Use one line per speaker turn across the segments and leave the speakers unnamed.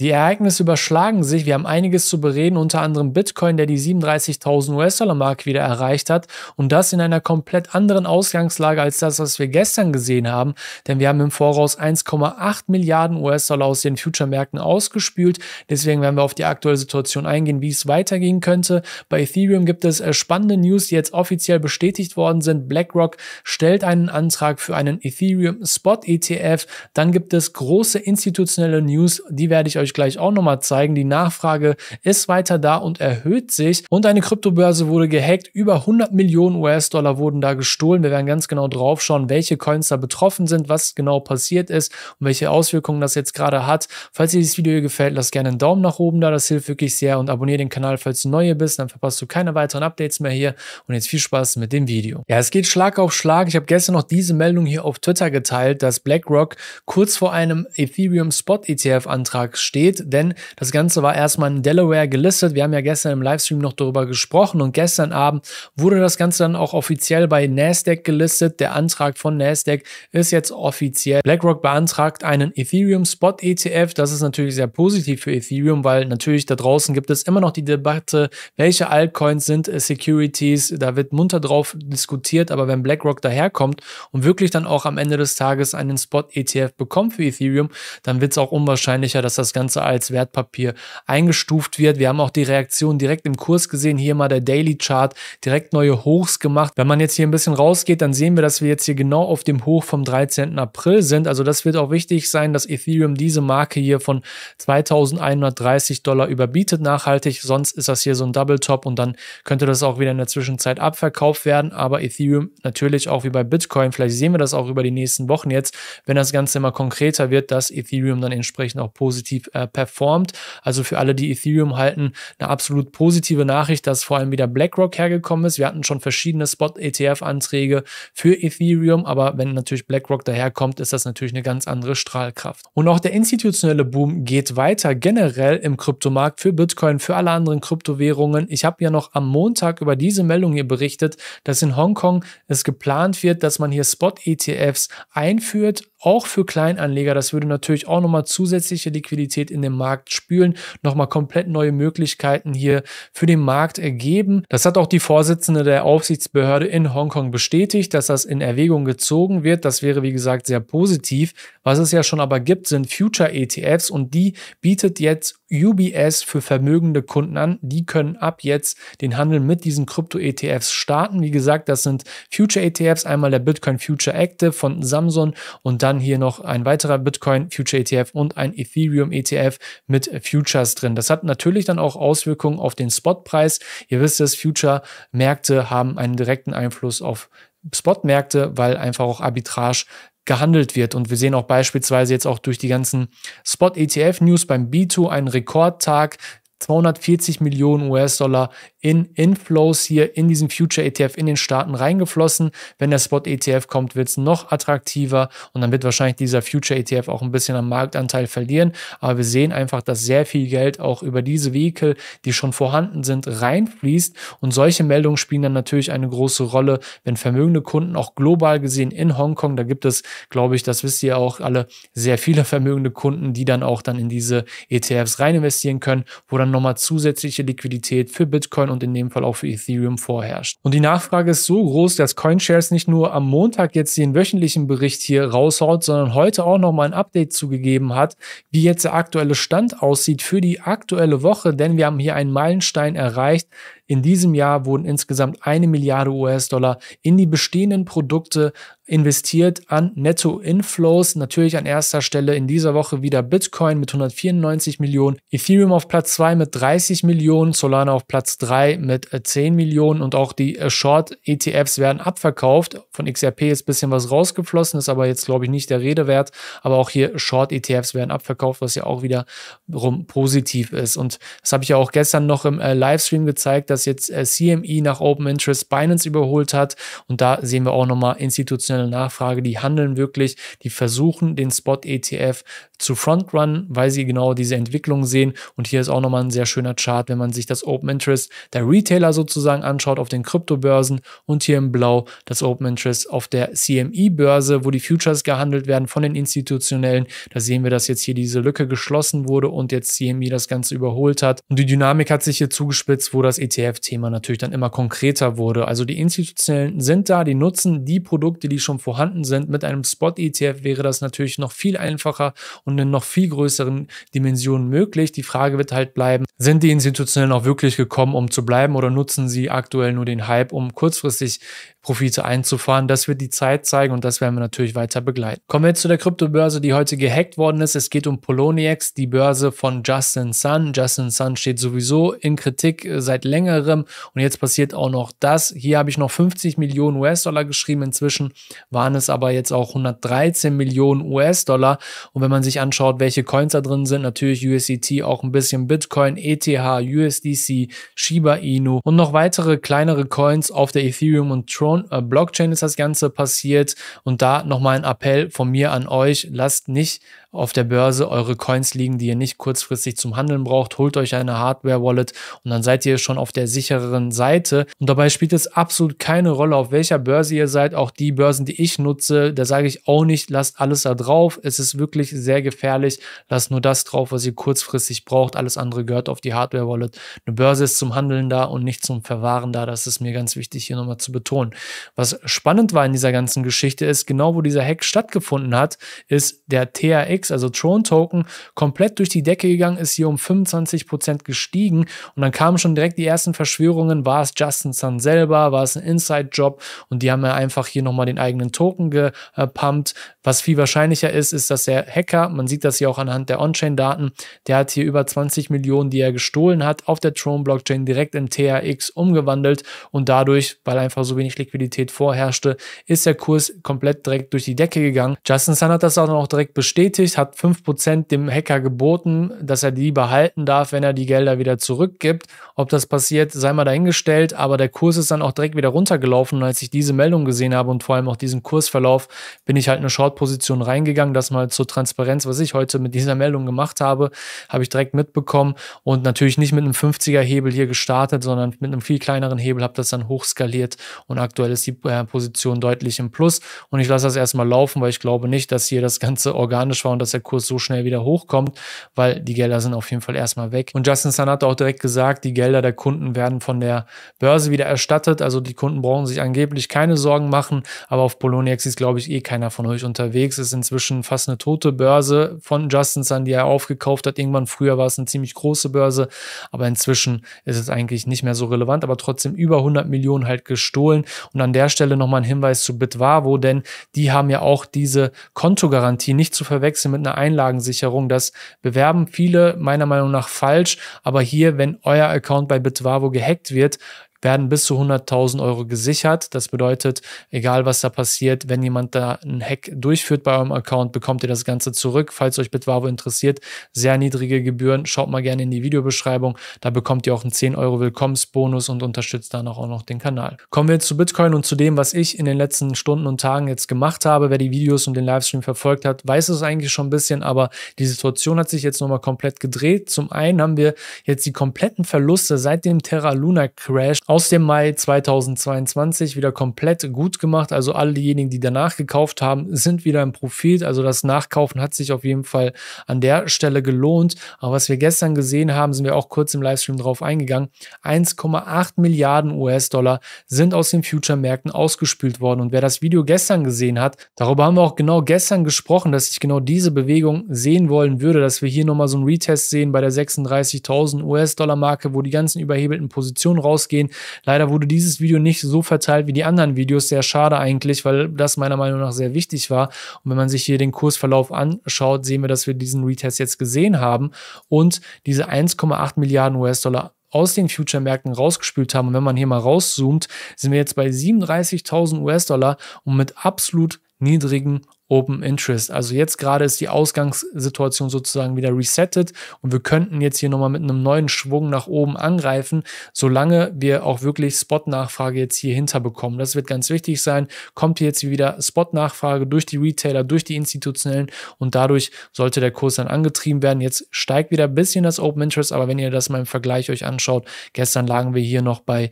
Die Ereignisse überschlagen sich, wir haben einiges zu bereden, unter anderem Bitcoin, der die 37.000 US-Dollar-Mark wieder erreicht hat und das in einer komplett anderen Ausgangslage als das, was wir gestern gesehen haben, denn wir haben im Voraus 1,8 Milliarden US-Dollar aus den Future-Märkten ausgespült, deswegen werden wir auf die aktuelle Situation eingehen, wie es weitergehen könnte. Bei Ethereum gibt es äh, spannende News, die jetzt offiziell bestätigt worden sind. BlackRock stellt einen Antrag für einen Ethereum Spot ETF, dann gibt es große institutionelle News, die werde ich euch euch gleich auch nochmal zeigen. Die Nachfrage ist weiter da und erhöht sich. Und eine Kryptobörse wurde gehackt. Über 100 Millionen US-Dollar wurden da gestohlen. Wir werden ganz genau drauf schauen, welche Coins da betroffen sind, was genau passiert ist und welche Auswirkungen das jetzt gerade hat. Falls dir dieses Video hier gefällt, lass gerne einen Daumen nach oben da. Das hilft wirklich sehr. Und abonniere den Kanal, falls du neu hier bist. Dann verpasst du keine weiteren Updates mehr hier. Und jetzt viel Spaß mit dem Video. Ja, es geht Schlag auf Schlag. Ich habe gestern noch diese Meldung hier auf Twitter geteilt, dass BlackRock kurz vor einem Ethereum Spot ETF Antrag steht steht, denn das Ganze war erstmal in Delaware gelistet. Wir haben ja gestern im Livestream noch darüber gesprochen und gestern Abend wurde das Ganze dann auch offiziell bei Nasdaq gelistet. Der Antrag von Nasdaq ist jetzt offiziell. BlackRock beantragt einen Ethereum Spot ETF. Das ist natürlich sehr positiv für Ethereum, weil natürlich da draußen gibt es immer noch die Debatte, welche Altcoins sind Securities. Da wird munter drauf diskutiert, aber wenn BlackRock daherkommt und wirklich dann auch am Ende des Tages einen Spot ETF bekommt für Ethereum, dann wird es auch unwahrscheinlicher, dass das Ganze Ganze als Wertpapier eingestuft wird. Wir haben auch die Reaktion direkt im Kurs gesehen. Hier mal der Daily Chart direkt neue Hochs gemacht. Wenn man jetzt hier ein bisschen rausgeht, dann sehen wir, dass wir jetzt hier genau auf dem Hoch vom 13. April sind. Also das wird auch wichtig sein, dass Ethereum diese Marke hier von 2130 Dollar überbietet nachhaltig. Sonst ist das hier so ein Double Top und dann könnte das auch wieder in der Zwischenzeit abverkauft werden. Aber Ethereum natürlich auch wie bei Bitcoin. Vielleicht sehen wir das auch über die nächsten Wochen jetzt, wenn das Ganze immer konkreter wird, dass Ethereum dann entsprechend auch positiv äh, performt. Also für alle, die Ethereum halten, eine absolut positive Nachricht, dass vor allem wieder BlackRock hergekommen ist. Wir hatten schon verschiedene Spot-ETF-Anträge für Ethereum, aber wenn natürlich BlackRock daherkommt, ist das natürlich eine ganz andere Strahlkraft. Und auch der institutionelle Boom geht weiter generell im Kryptomarkt für Bitcoin, für alle anderen Kryptowährungen. Ich habe ja noch am Montag über diese Meldung hier berichtet, dass in Hongkong es geplant wird, dass man hier Spot-ETFs einführt auch für Kleinanleger. Das würde natürlich auch nochmal zusätzliche Liquidität in den Markt spülen, nochmal komplett neue Möglichkeiten hier für den Markt ergeben. Das hat auch die Vorsitzende der Aufsichtsbehörde in Hongkong bestätigt, dass das in Erwägung gezogen wird. Das wäre, wie gesagt, sehr positiv. Was es ja schon aber gibt, sind Future ETFs und die bietet jetzt UBS für vermögende Kunden an. Die können ab jetzt den Handel mit diesen Krypto-ETFs starten. Wie gesagt, das sind Future ETFs, einmal der Bitcoin Future Active von Samsung und dann dann hier noch ein weiterer Bitcoin Future ETF und ein Ethereum ETF mit Futures drin. Das hat natürlich dann auch Auswirkungen auf den Spotpreis. Ihr wisst es, Future-Märkte haben einen direkten Einfluss auf Spotmärkte, weil einfach auch Arbitrage gehandelt wird. Und wir sehen auch beispielsweise jetzt auch durch die ganzen Spot-ETF-News beim B2 einen Rekordtag. 240 Millionen US-Dollar in Inflows hier in diesen Future ETF in den Staaten reingeflossen. Wenn der Spot ETF kommt, wird es noch attraktiver und dann wird wahrscheinlich dieser Future ETF auch ein bisschen am Marktanteil verlieren. Aber wir sehen einfach, dass sehr viel Geld auch über diese Vehikel, die schon vorhanden sind, reinfließt. Und solche Meldungen spielen dann natürlich eine große Rolle, wenn vermögende Kunden auch global gesehen in Hongkong, da gibt es, glaube ich, das wisst ihr auch alle, sehr viele vermögende Kunden, die dann auch dann in diese ETFs rein investieren können, wo dann nochmal zusätzliche Liquidität für Bitcoin Bitcoin und in dem Fall auch für Ethereum vorherrscht. Und die Nachfrage ist so groß, dass CoinShares nicht nur am Montag jetzt den wöchentlichen Bericht hier raushaut, sondern heute auch nochmal ein Update zugegeben hat, wie jetzt der aktuelle Stand aussieht für die aktuelle Woche, denn wir haben hier einen Meilenstein erreicht. In diesem Jahr wurden insgesamt eine Milliarde US-Dollar in die bestehenden Produkte investiert an Netto-Inflows. Natürlich an erster Stelle in dieser Woche wieder Bitcoin mit 194 Millionen, Ethereum auf Platz 2 mit 30 Millionen, Solana auf Platz 3 mit 10 äh, Millionen und auch die äh, Short-ETFs werden abverkauft. Von XRP ist ein bisschen was rausgeflossen, ist aber jetzt, glaube ich, nicht der Rede wert. Aber auch hier Short-ETFs werden abverkauft, was ja auch wiederum positiv ist. Und das habe ich ja auch gestern noch im äh, Livestream gezeigt, dass jetzt äh, CME nach Open Interest Binance überholt hat. Und da sehen wir auch nochmal institutionelle institutionelle Nachfrage, die handeln wirklich, die versuchen den Spot ETF zu Frontrun, weil sie genau diese Entwicklung sehen. Und hier ist auch nochmal ein sehr schöner Chart, wenn man sich das Open Interest der Retailer sozusagen anschaut auf den Kryptobörsen und hier im Blau das Open Interest auf der CME-Börse, wo die Futures gehandelt werden von den institutionellen. Da sehen wir, dass jetzt hier diese Lücke geschlossen wurde und jetzt CME das Ganze überholt hat. Und die Dynamik hat sich hier zugespitzt, wo das ETF-Thema natürlich dann immer konkreter wurde. Also die institutionellen sind da, die nutzen die Produkte, die schon schon vorhanden sind. Mit einem Spot-ETF wäre das natürlich noch viel einfacher und in noch viel größeren Dimensionen möglich. Die Frage wird halt bleiben, sind die Institutionen auch wirklich gekommen, um zu bleiben oder nutzen sie aktuell nur den Hype, um kurzfristig Profite einzufahren. Das wird die Zeit zeigen und das werden wir natürlich weiter begleiten. Kommen wir jetzt zu der Kryptobörse, die heute gehackt worden ist. Es geht um Poloniex, die Börse von Justin Sun. Justin Sun steht sowieso in Kritik äh, seit längerem und jetzt passiert auch noch das. Hier habe ich noch 50 Millionen US-Dollar geschrieben. Inzwischen waren es aber jetzt auch 113 Millionen US-Dollar. Und wenn man sich anschaut, welche Coins da drin sind, natürlich USDT, auch ein bisschen Bitcoin, ETH, USDC, Shiba Inu und noch weitere kleinere Coins auf der Ethereum und Tron äh, Blockchain ist das Ganze passiert. Und da nochmal ein Appell von mir an euch, lasst nicht auf der Börse eure Coins liegen, die ihr nicht kurzfristig zum Handeln braucht. Holt euch eine Hardware-Wallet und dann seid ihr schon auf der sicheren Seite. Und dabei spielt es absolut keine Rolle, auf welcher Börse ihr seid. Auch die Börsen, die ich nutze, da sage ich auch nicht, lasst alles da drauf. Es ist wirklich sehr gefährlich. Lasst nur das drauf, was ihr kurzfristig braucht. Alles andere gehört auf die Hardware-Wallet. Eine Börse ist zum Handeln da und nicht zum Verwahren da. Das ist mir ganz wichtig hier nochmal zu betonen. Was spannend war in dieser ganzen Geschichte ist, genau wo dieser Hack stattgefunden hat, ist der THX TRX, also Tron Token, komplett durch die Decke gegangen, ist hier um 25% gestiegen und dann kamen schon direkt die ersten Verschwörungen, war es Justin Sun selber, war es ein Inside-Job und die haben ja einfach hier nochmal den eigenen Token gepumpt. Was viel wahrscheinlicher ist, ist, dass der Hacker, man sieht das hier auch anhand der On-Chain-Daten, der hat hier über 20 Millionen, die er gestohlen hat, auf der Tron-Blockchain direkt in TRX umgewandelt und dadurch, weil einfach so wenig Liquidität vorherrschte, ist der Kurs komplett direkt durch die Decke gegangen. Justin Sun hat das auch noch direkt bestätigt, Maurice hat 5% dem Hacker geboten, dass er die behalten darf, wenn er die Gelder wieder zurückgibt. Ob das passiert, sei mal dahingestellt, aber der Kurs ist dann auch direkt wieder runtergelaufen. Und als ich diese Meldung gesehen habe und vor allem auch diesen Kursverlauf, bin ich halt eine Short-Position reingegangen. Das mal zur Transparenz, was ich heute mit dieser Meldung gemacht habe, habe ich direkt mitbekommen und natürlich nicht mit einem 50er-Hebel hier gestartet, sondern mit einem viel kleineren Hebel habe das dann hochskaliert und aktuell ist die äh, Position deutlich im Plus. Und ich lasse das erstmal laufen, weil ich glaube nicht, dass hier das Ganze organisch war schauen, dass der Kurs so schnell wieder hochkommt, weil die Gelder sind auf jeden Fall erstmal weg. Und Justin Sun hat auch direkt gesagt, die Gelder der Kunden werden von der Börse wieder erstattet. Also die Kunden brauchen sich angeblich keine Sorgen machen, aber auf Poloniex ist, glaube ich, eh keiner von euch unterwegs. Ist inzwischen fast eine tote Börse von Justin Sun, die er aufgekauft hat. Irgendwann früher war es eine ziemlich große Börse, aber inzwischen ist es eigentlich nicht mehr so relevant, aber trotzdem über 100 Millionen halt gestohlen. Und an der Stelle nochmal ein Hinweis zu Bitwavo, denn die haben ja auch diese Kontogarantie nicht zu verwechseln bisschen mit einer Einlagensicherung. Das bewerben viele meiner Meinung nach falsch, aber hier, wenn euer Account bei Bitwavo gehackt wird, werden bis zu 100.000 Euro gesichert. Das bedeutet, egal was da passiert, wenn jemand da einen Hack durchführt bei eurem Account, bekommt ihr das Ganze zurück. Falls euch Bitwavo interessiert, sehr niedrige Gebühren, schaut mal gerne in die Videobeschreibung. Da bekommt ihr auch einen 10 Euro Willkommensbonus und unterstützt danach auch noch den Kanal. Kommen wir jetzt zu Bitcoin und zu dem, was ich in den letzten Stunden und Tagen jetzt gemacht habe. Wer die Videos und den Livestream verfolgt hat, weiß es eigentlich schon ein bisschen, aber die Situation hat sich jetzt nochmal komplett gedreht. Zum einen haben wir jetzt die kompletten Verluste seit dem Terra Luna Crash aus dem Mai 2022 wieder komplett gut gemacht. Also alle diejenigen, die danach gekauft haben, sind wieder im Profit. Also das Nachkaufen hat sich auf jeden Fall an der Stelle gelohnt. Aber was wir gestern gesehen haben, sind wir auch kurz im Livestream drauf eingegangen. 1,8 Milliarden US-Dollar sind aus den Future-Märkten ausgespült worden. Und wer das Video gestern gesehen hat, darüber haben wir auch genau gestern gesprochen, dass ich genau diese Bewegung sehen wollen würde, dass wir hier nochmal so einen Retest sehen bei der 36.000 US-Dollar-Marke, wo die ganzen überhebelten Positionen rausgehen Leider wurde dieses Video nicht so verteilt wie die anderen Videos. Sehr schade eigentlich, weil das meiner Meinung nach sehr wichtig war. Und wenn man sich hier den Kursverlauf anschaut, sehen wir, dass wir diesen Retest jetzt gesehen haben und diese 1,8 Milliarden US-Dollar aus den Future-Märkten rausgespült haben. Und wenn man hier mal rauszoomt, sind wir jetzt bei 37.000 US-Dollar und mit absolut niedrigen Open Interest. Also jetzt gerade ist die Ausgangssituation sozusagen wieder resettet und wir könnten jetzt hier nochmal mit einem neuen Schwung nach oben angreifen, solange wir auch wirklich Spot-Nachfrage jetzt hier hinterbekommen. Das wird ganz wichtig sein. Kommt hier jetzt wieder Spot-Nachfrage durch die Retailer, durch die Institutionellen und dadurch sollte der Kurs dann angetrieben werden. Jetzt steigt wieder ein bisschen das Open Interest, aber wenn ihr das mal im Vergleich euch anschaut, gestern lagen wir hier noch bei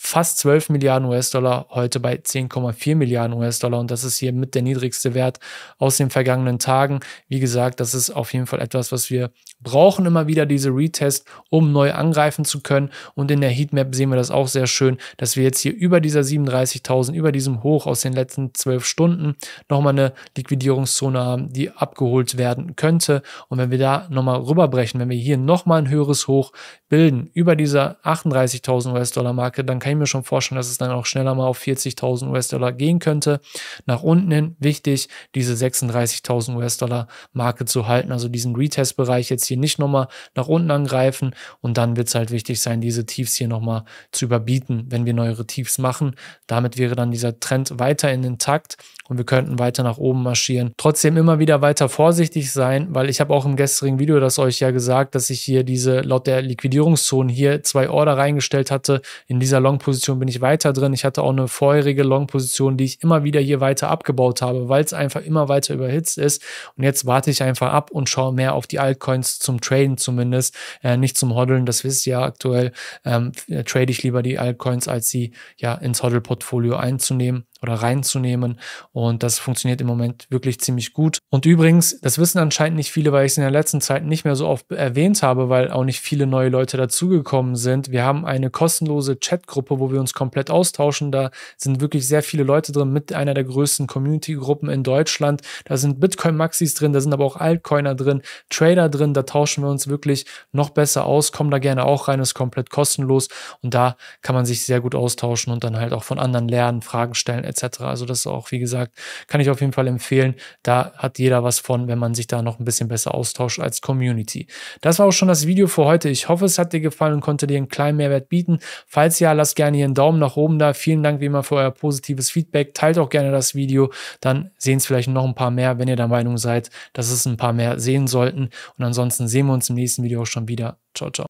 fast 12 Milliarden US-Dollar, heute bei 10,4 Milliarden US-Dollar. Und das ist hier mit der niedrigste Wert aus den vergangenen Tagen. Wie gesagt, das ist auf jeden Fall etwas, was wir brauchen immer wieder diese Retest, um neu angreifen zu können. Und in der Heatmap sehen wir das auch sehr schön, dass wir jetzt hier über dieser 37.000, über diesem Hoch aus den letzten zwölf Stunden nochmal eine Liquidierungszone haben, die abgeholt werden könnte. Und wenn wir da nochmal rüberbrechen, wenn wir hier nochmal ein höheres Hoch bilden über dieser 38.000 US-Dollar Marke, dann kann ich mir schon vorstellen, dass es dann auch schneller mal auf 40.000 US-Dollar gehen könnte. Nach unten hin wichtig, diese 36.000 US-Dollar Marke zu halten, also diesen Retest-Bereich jetzt hier nicht nochmal nach unten angreifen. Und dann wird es halt wichtig sein, diese Tiefs hier nochmal zu überbieten, wenn wir neuere Tiefs machen. Damit wäre dann dieser Trend weiter weiterhin intakt und wir könnten weiter nach oben marschieren. Trotzdem immer wieder weiter vorsichtig sein, weil ich habe auch im gestrigen Video das euch ja gesagt, dass ich hier diese laut der Liquidierungszone hier zwei Order reingestellt hatte. In dieser Long-Position bin ich weiter drin. Ich hatte auch eine vorherige Long-Position, die ich immer wieder hier weiter abgebaut habe, weil es einfach immer weiter überhitzt ist. Und jetzt warte ich einfach ab und schaue mehr auf die Altcoins zum Traden zumindest, äh, nicht zum Hodeln. Das wisst ihr ja aktuell. Ähm, äh, trade ich lieber die Altcoins, als sie ja ins Hodl-Portfolio einzunehmen oder reinzunehmen. Und das funktioniert im Moment wirklich ziemlich gut. Und übrigens, das wissen anscheinend nicht viele, weil ich es in der letzten Zeit nicht mehr so oft erwähnt habe, weil auch nicht viele neue Leute dazugekommen sind. Wir haben eine kostenlose Chatgruppe, wo wir uns komplett austauschen. Da sind wirklich sehr viele Leute drin, mit einer der größten Community-Gruppen in Deutschland. Da sind Bitcoin-Maxis drin, da sind aber auch Altcoiner drin, Trader drin. Da tauschen wir uns wirklich noch besser aus. Kommen da gerne auch rein, ist komplett kostenlos. Und da kann man sich sehr gut austauschen und dann halt auch von anderen lernen, Fragen stellen etc. Also das ist auch, wie gesagt, kann ich auf jeden Fall empfehlen. Da hat jeder was von, wenn man sich da noch ein bisschen besser austauscht als Community. Das war auch schon das Video für heute. Ich hoffe, es hat dir gefallen und konnte dir einen kleinen Mehrwert bieten. Falls ja, lasst gerne hier einen Daumen nach oben da. Vielen Dank wie immer für euer positives Feedback. Teilt auch gerne das Video. Dann sehen es vielleicht noch ein paar mehr, wenn ihr der Meinung seid, dass es ein paar mehr sehen sollten. Und ansonsten sehen wir uns im nächsten Video auch schon wieder. Ciao, ciao.